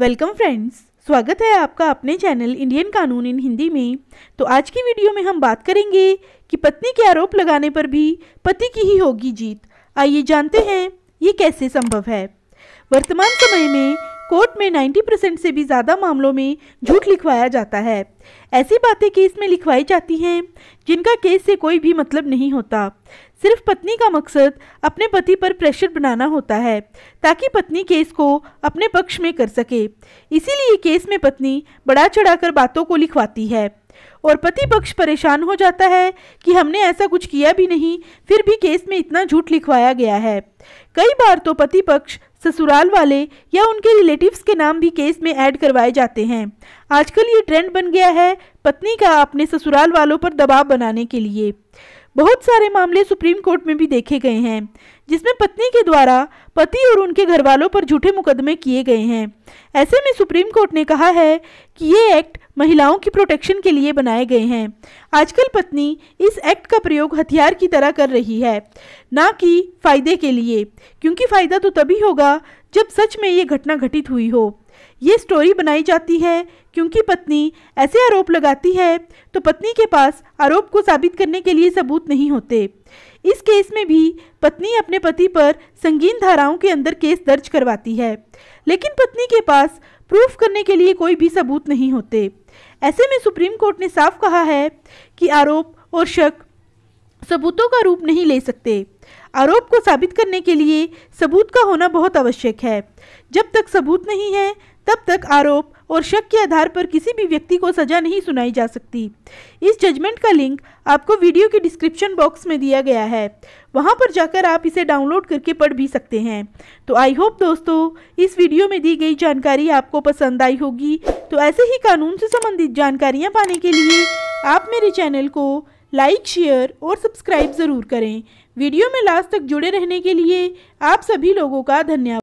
welcome friends स्वागत है आपका अपने चैनल इंडियन कानून इन हिंदी में तो आज की वीडियो में हम बात करेंगे कि पत्नी के आरोप लगाने पर भी पति की ही होगी जीत आइए जानते हैं ये कैसे संभव है वर्तमान समय में कोर्ट में 90 परसेंट से भी ज़्यादा मामलों में झूठ लिखवाया जाता है ऐसी बातें केस में लिखवाई जाती हैं जिनका केस से कोई भी मतलब नहीं होता सिर्फ पत्नी का मकसद अपने पति पर प्रेशर बनाना होता है ताकि पत्नी केस को अपने पक्ष में कर सके इसीलिए केस में पत्नी बड़ा चढ़ाकर बातों को लिखवाती है और पति पक्ष परेशान हो जाता है कि हमने ऐसा कुछ किया भी नहीं फिर भी केस में इतना झूठ लिखवाया गया है कई बार तो पति पक्ष ससुराल वाले या उनके रिलेटिव्स के नाम भी केस में ऐड करवाए जाते हैं आजकल ये ट्रेंड बन गया है पत्नी का अपने ससुराल वालों पर दबाव बनाने के लिए बहुत सारे मामले सुप्रीम कोर्ट में भी देखे गए हैं जिसमें पत्नी के द्वारा पति और उनके घर वालों पर झूठे मुकदमे किए गए हैं ऐसे में सुप्रीम कोर्ट ने कहा है कि ये एक्ट महिलाओं की प्रोटेक्शन के लिए बनाए गए हैं आजकल पत्नी इस एक्ट का प्रयोग हथियार की तरह कर रही है ना कि फ़ायदे के लिए क्योंकि फ़ायदा तो तभी होगा जब सच में ये घटना घटित हुई हो ये स्टोरी बनाई जाती है क्योंकि पत्नी ऐसे आरोप लगाती है तो पत्नी के पास आरोप को साबित करने के लिए सबूत नहीं होते इस केस में भी पत्नी अपने पति पर संगीन धाराओं के अंदर केस दर्ज करवाती है लेकिन पत्नी के पास प्रूफ करने के लिए कोई भी सबूत नहीं होते ऐसे में सुप्रीम कोर्ट ने साफ कहा है कि आरोप और शक सबूतों का रूप नहीं ले सकते आरोप को साबित करने के लिए सबूत का होना बहुत आवश्यक है जब तक सबूत नहीं है तब तक आरोप और शक के आधार पर किसी भी व्यक्ति को सजा नहीं सुनाई जा सकती इस जजमेंट का लिंक आपको वीडियो के डिस्क्रिप्शन बॉक्स में दिया गया है वहाँ पर जाकर आप इसे डाउनलोड करके पढ़ भी सकते हैं तो आई होप दोस्तों इस वीडियो में दी गई जानकारी आपको पसंद आई होगी तो ऐसे ही कानून से संबंधित जानकारियाँ पाने के लिए आप मेरे चैनल को लाइक शेयर और सब्सक्राइब ज़रूर करें वीडियो में लास्ट तक जुड़े रहने के लिए आप सभी लोगों का धन्यवाद